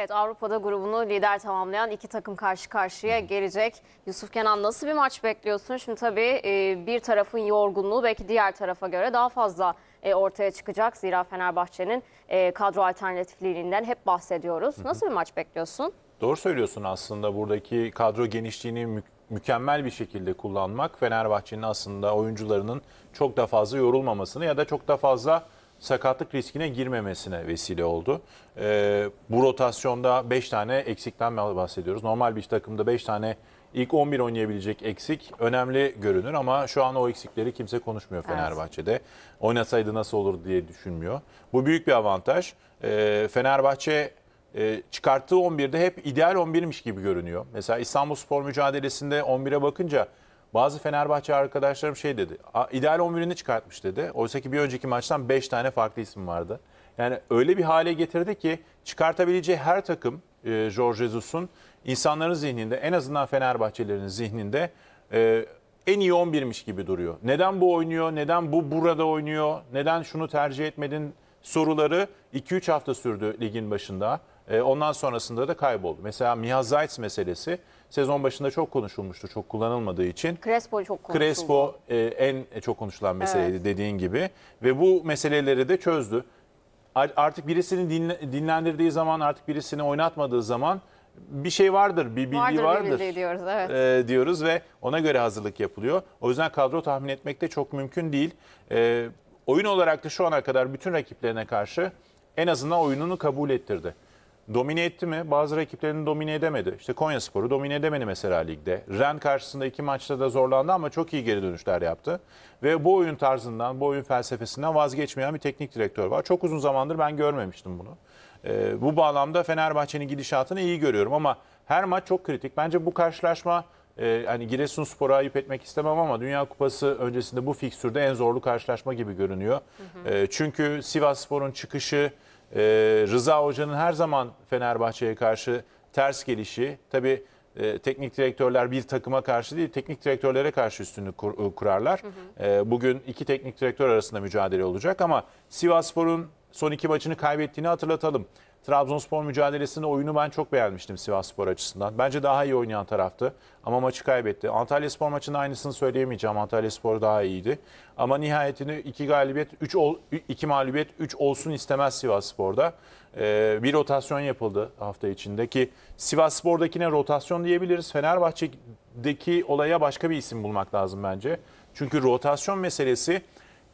Evet Avrupa'da grubunu lider tamamlayan iki takım karşı karşıya gelecek. Yusuf Kenan nasıl bir maç bekliyorsun? Şimdi tabii e, bir tarafın yorgunluğu belki diğer tarafa göre daha fazla e, ortaya çıkacak. Zira Fenerbahçe'nin e, kadro alternatifliğinden hep bahsediyoruz. Nasıl bir maç bekliyorsun? Doğru söylüyorsun aslında buradaki kadro genişliğini mükemmel bir şekilde kullanmak Fenerbahçe'nin aslında oyuncularının çok da fazla yorulmamasını ya da çok da fazla sakatlık riskine girmemesine vesile oldu. E, bu rotasyonda 5 tane eksikten bahsediyoruz. Normal bir takımda 5 tane ilk 11 oynayabilecek eksik önemli görünür ama şu an o eksikleri kimse konuşmuyor Fenerbahçe'de. Evet. Oynasaydı nasıl olur diye düşünmüyor. Bu büyük bir avantaj. E, Fenerbahçe e, çıkarttığı 11'de hep ideal 11'miş gibi görünüyor. Mesela İstanbul Spor mücadelesinde 11'e bakınca bazı Fenerbahçe arkadaşlarım şey dedi. İdeal 11'ini çıkartmış dedi. Oysa ki bir önceki maçtan 5 tane farklı isim vardı. Yani öyle bir hale getirdi ki çıkartabileceği her takım e, Jorge Jesus'un insanların zihninde en azından Fenerbahçelerin zihninde e, en iyi 11'miş gibi duruyor. Neden bu oynuyor? Neden bu burada oynuyor? Neden şunu tercih etmedin? Soruları 2-3 hafta sürdü ligin başında. E, ondan sonrasında da kayboldu. Mesela Mia Zayt meselesi sezon başında çok konuşulmuştu, çok kullanılmadığı için. Crespo çok konuşuldu. Crespo e, en çok konuşulan meseleydi evet. dediğin gibi ve bu meseleleri de çözdü. Artık birisini dinlendirdiği zaman, artık birisini oynatmadığı zaman bir şey vardır, bir bilgi vardır. vardır bir diyoruz, evet. E, diyoruz ve ona göre hazırlık yapılıyor. O yüzden kadro tahmin etmek de çok mümkün değil. oyun olarak da şu ana kadar bütün rakiplerine karşı en azından oyununu kabul ettirdi domine etti mi? Bazı rakiplerini domine edemedi. İşte Konya Sporu domine edemedi mesela ligde. Ren karşısında iki maçta da zorlandı ama çok iyi geri dönüşler yaptı. Ve bu oyun tarzından, bu oyun felsefesinden vazgeçmeyen bir teknik direktör var. Çok uzun zamandır ben görmemiştim bunu. E, bu bağlamda Fenerbahçe'nin gidişatını iyi görüyorum ama her maç çok kritik. Bence bu karşılaşma e, hani Giresunspor'a ayıp etmek istemem ama Dünya Kupası öncesinde bu fikstürde en zorlu karşılaşma gibi görünüyor. Hı hı. E, çünkü Sivasspor'un çıkışı e, Rıza Hoca'nın her zaman Fenerbahçe'ye karşı ters gelişi. Tabii e, teknik direktörler bir takıma karşı değil, teknik direktörlere karşı üstünlük kur, e, kurarlar. Hı hı. E, bugün iki teknik direktör arasında mücadele olacak ama Sivaspor'un son iki maçını kaybettiğini hatırlatalım. Trabzonspor mücadelesinde oyunu ben çok beğenmiştim Sivas Spor açısından. Bence daha iyi oynayan taraftı ama maçı kaybetti. Antalya Spor maçında aynısını söyleyemeyeceğim. Antalya Spor daha iyiydi. Ama nihayetini 2 galibiyet, 3 2 mağlubiyet, 3 olsun istemez Sivas Spor'da. Ee, bir rotasyon yapıldı hafta içinde ki Sivas Spor'dakine rotasyon diyebiliriz. Fenerbahçe'deki olaya başka bir isim bulmak lazım bence. Çünkü rotasyon meselesi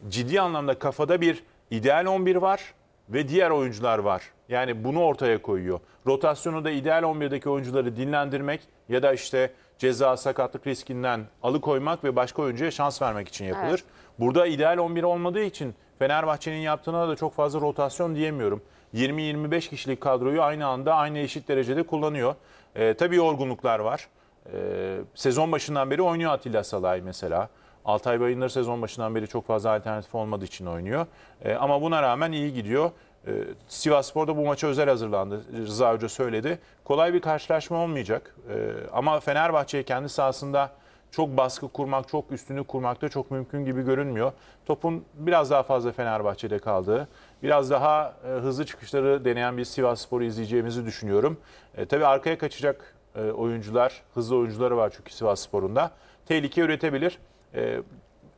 ciddi anlamda kafada bir ideal 11 var ve diğer oyuncular var. Yani bunu ortaya koyuyor. Rotasyonu da ideal 11'deki oyuncuları dinlendirmek ya da işte ceza sakatlık riskinden alıkoymak ve başka oyuncuya şans vermek için yapılır. Evet. Burada ideal 11 olmadığı için Fenerbahçe'nin yaptığına da çok fazla rotasyon diyemiyorum. 20-25 kişilik kadroyu aynı anda aynı eşit derecede kullanıyor. Ee, tabii yorgunluklar var. Ee, sezon başından beri oynuyor Atilla Salay mesela. Altay Bayındır sezon başından beri çok fazla alternatif olmadığı için oynuyor. E, ama buna rağmen iyi gidiyor. E, Sivas Spor'da bu maça özel hazırlandı. Rıza Hoca söyledi. Kolay bir karşılaşma olmayacak. E, ama Fenerbahçe'yi kendi sahasında çok baskı kurmak, çok üstünü kurmak da çok mümkün gibi görünmüyor. Topun biraz daha fazla Fenerbahçe'de kaldığı, biraz daha e, hızlı çıkışları deneyen bir Sivas Spor'u izleyeceğimizi düşünüyorum. E, tabii arkaya kaçacak e, oyuncular, hızlı oyuncuları var çünkü Sivas Spor'unda. Tehlike üretebilir. Ee,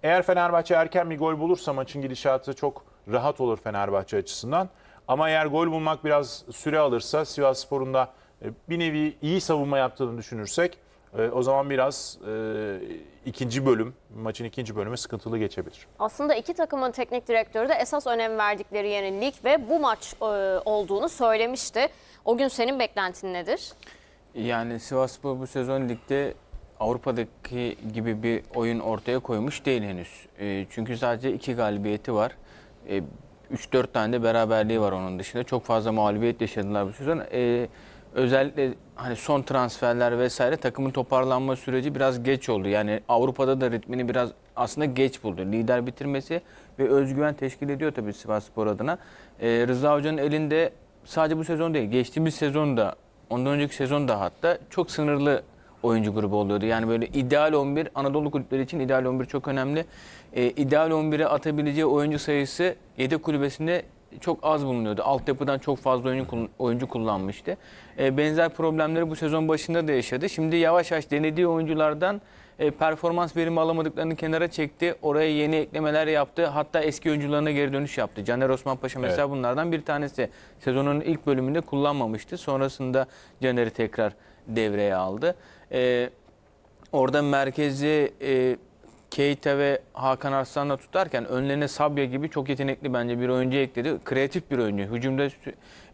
eğer Fenerbahçe erken bir gol bulursa maçın gidişatı çok rahat olur Fenerbahçe açısından. Ama eğer gol bulmak biraz süre alırsa Sivas Spor'un da e, bir nevi iyi savunma yaptığını düşünürsek e, o zaman biraz e, ikinci bölüm, maçın ikinci bölümü sıkıntılı geçebilir. Aslında iki takımın teknik direktörü de esas önem verdikleri yenilik ve bu maç e, olduğunu söylemişti. O gün senin beklentin nedir? Yani Sivas Spor bu sezon ligde Avrupa'daki gibi bir oyun ortaya koymuş değil henüz. E, çünkü sadece iki galibiyeti var. E, 3-4 tane de beraberliği var onun dışında. Çok fazla mağlubiyet yaşadılar bu sezon. E, özellikle hani son transferler vesaire takımın toparlanma süreci biraz geç oldu. Yani Avrupa'da da ritmini biraz aslında geç buldu. Lider bitirmesi ve özgüven teşkil ediyor tabii Sivas Spor adına. E, Rıza Hoca'nın elinde sadece bu sezon değil, geçtiğimiz sezon da, ondan önceki sezon da hatta çok sınırlı oyuncu grubu oluyordu. Yani böyle ideal 11 Anadolu kulüpleri için ideal 11 çok önemli. E, ideal 11'e atabileceği oyuncu sayısı yedek kulübesinde çok az bulunuyordu. Altyapıdan çok fazla oyuncu, oyuncu kullanmıştı. E, benzer problemleri bu sezon başında da yaşadı. Şimdi yavaş yavaş denediği oyunculardan e, performans verimi alamadıklarını kenara çekti. Oraya yeni eklemeler yaptı. Hatta eski oyuncularına geri dönüş yaptı. Caner Osman Paşa mesela evet. bunlardan bir tanesi. Sezonun ilk bölümünde kullanmamıştı. Sonrasında Caner'i tekrar devreye aldı. E, orada merkezi... E, Keita ve Hakan Arslan'la tutarken önlerine Sabya gibi çok yetenekli bence bir oyuncu ekledi. Kreatif bir oyuncu. Hücumda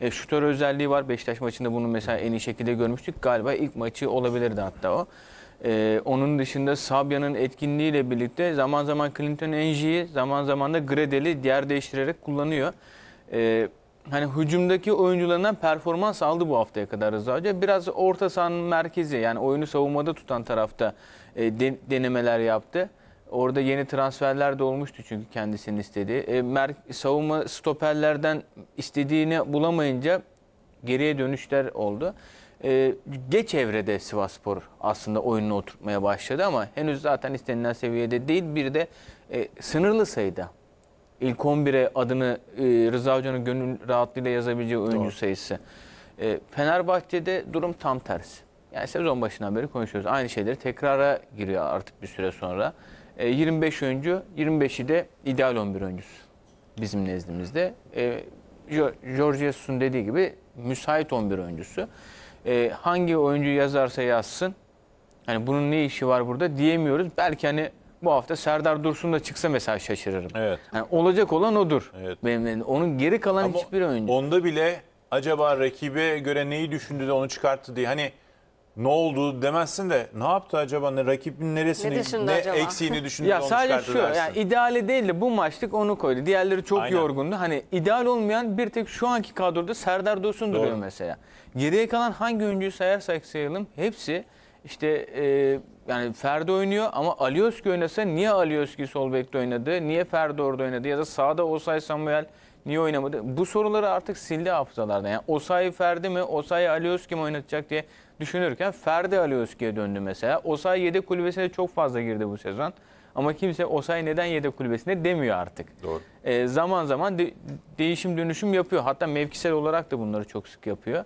e, şutör özelliği var. Beşiktaş maçında bunu mesela en iyi şekilde görmüştük. Galiba ilk maçı olabilirdi hatta o. E, onun dışında Sabya'nın etkinliğiyle birlikte zaman zaman Clinton Enji'yi zaman zaman da Gredel'i diğer değiştirerek kullanıyor. E, hani hücumdaki oyuncularından performans aldı bu haftaya kadar Rıza Hoca. Biraz orta sahanın merkezi yani oyunu savunmada tutan tarafta e, denemeler yaptı. Orada yeni transferler de olmuştu çünkü kendisinin istediği. E, mer savunma stoperlerden istediğini bulamayınca geriye dönüşler oldu. E, geç evrede Sivaspor aslında oyununu oturtmaya başladı ama henüz zaten istenilen seviyede değil. Bir de e, sınırlı sayıda ilk 11'e adını e, Rıza Hoca'nın gönül rahatlığıyla yazabileceği oyuncu Doğru. sayısı. E, Fenerbahçe'de durum tam tersi. Yani sezon başından beri konuşuyoruz. Aynı şeyleri tekrara giriyor artık bir süre sonra. 25 e, oyuncu, 25'i de ideal 11 oyuncusu bizim nezdimizde. George Jesus'un dediği gibi müsait 11 oyuncusu. E, hangi oyuncu yazarsa yazsın, hani bunun ne işi var burada diyemiyoruz. Belki hani bu hafta Serdar Dursun da çıksa mesela şaşırırım. Evet. Yani olacak olan odur. Evet. Benim onun geri kalan Ama hiçbir oyuncu. Onda bile acaba rakibe göre neyi düşündü de onu çıkarttı diye hani ne oldu demezsin de ne yaptı acaba ne rakibin neresini Ne ne, düşündü acaba? eksiğini düşündü Ya sadece şu çıkartıversin. yani ideali değil de bu maçlık onu koydu. Diğerleri çok Aynen. yorgundu. Hani ideal olmayan bir tek şu anki kadroda Serdar Dursun Doğru. duruyor mesela. Geriye kalan hangi oyuncuyu sayarsak sayalım hepsi işte e, yani Ferdi oynuyor ama Alioski oynasa niye Alioski sol bekte oynadı? Niye Ferdi orada oynadı? Ya da sağda Osay Samuel Niye oynamadı? Bu soruları artık sildi hafızalardan. Yani Osayi Ferdi mi, Osayi Alioski mi oynatacak diye düşünürken Ferdi Alioski'ye döndü mesela. Osayi yedek kulübesine çok fazla girdi bu sezon. Ama kimse Osayi neden yedek kulübesinde demiyor artık. Doğru. E, zaman zaman de, değişim dönüşüm yapıyor. Hatta mevkisel olarak da bunları çok sık yapıyor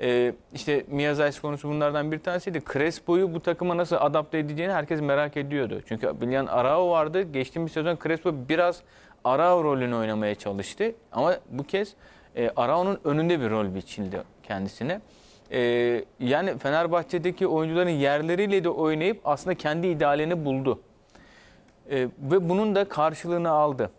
e, işte Miyazayis konusu bunlardan bir tanesiydi. Crespo'yu bu takıma nasıl adapte edeceğini herkes merak ediyordu. Çünkü Bilyan Arao vardı. Geçtiğimiz sezon Crespo biraz Arao rolünü oynamaya çalıştı. Ama bu kez e, Arao'nun önünde bir rol biçildi kendisine. E, yani Fenerbahçe'deki oyuncuların yerleriyle de oynayıp aslında kendi idealini buldu. E, ve bunun da karşılığını aldı.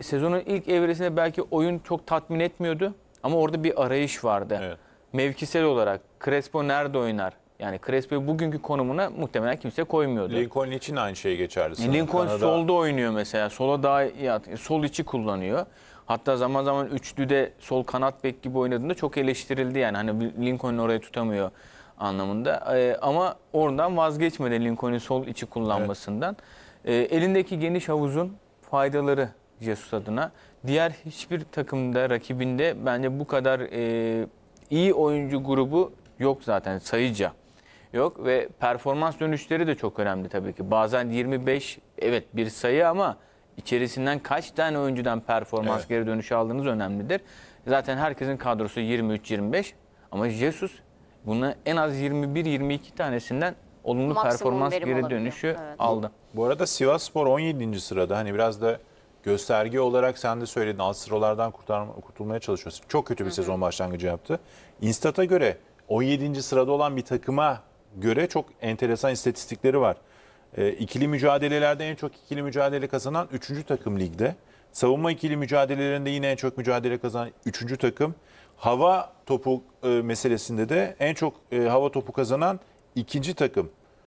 Sezonun ilk evresinde belki oyun çok tatmin etmiyordu. Ama orada bir arayış vardı. Evet mevkisel olarak Crespo nerede oynar? Yani Crespo'yu bugünkü konumuna muhtemelen kimse koymuyordu. Lincoln için aynı şey geçerli. Sanırım. Lincoln Kanada... solda oynuyor mesela. Sola daha iyi sol içi kullanıyor. Hatta zaman zaman üçlüde sol kanat bek gibi oynadığında çok eleştirildi yani. Hani Lincoln'u orayı tutamıyor anlamında. Ee, ama oradan vazgeçmedi Lincolnin sol içi kullanmasından. Evet. Ee, elindeki geniş havuzun faydaları Jesus adına. Diğer hiçbir takımda, rakibinde bence bu kadar e, iyi oyuncu grubu yok zaten sayıca yok ve performans dönüşleri de çok önemli tabii ki. Bazen 25 evet bir sayı ama içerisinden kaç tane oyuncudan performans evet. geri dönüşü aldığınız önemlidir. Zaten herkesin kadrosu 23-25 ama Jesus buna en az 21-22 tanesinden olumlu Maksimum performans geri olabiliyor. dönüşü evet. aldı. Bu arada Sivasspor 17. sırada hani biraz da gösterge olarak sen de söyledin alt sıralardan kurtulmaya çalışıyorsun. Çok kötü bir Hı-hı. sezon başlangıcı yaptı. Instat'a göre 17. sırada olan bir takıma göre çok enteresan istatistikleri var. E, ikili mücadelelerde en çok ikili mücadele kazanan 3. takım ligde. Savunma ikili mücadelelerinde yine en çok mücadele kazanan 3. takım. Hava topu e, meselesinde de en çok e, hava topu kazanan ikinci takım.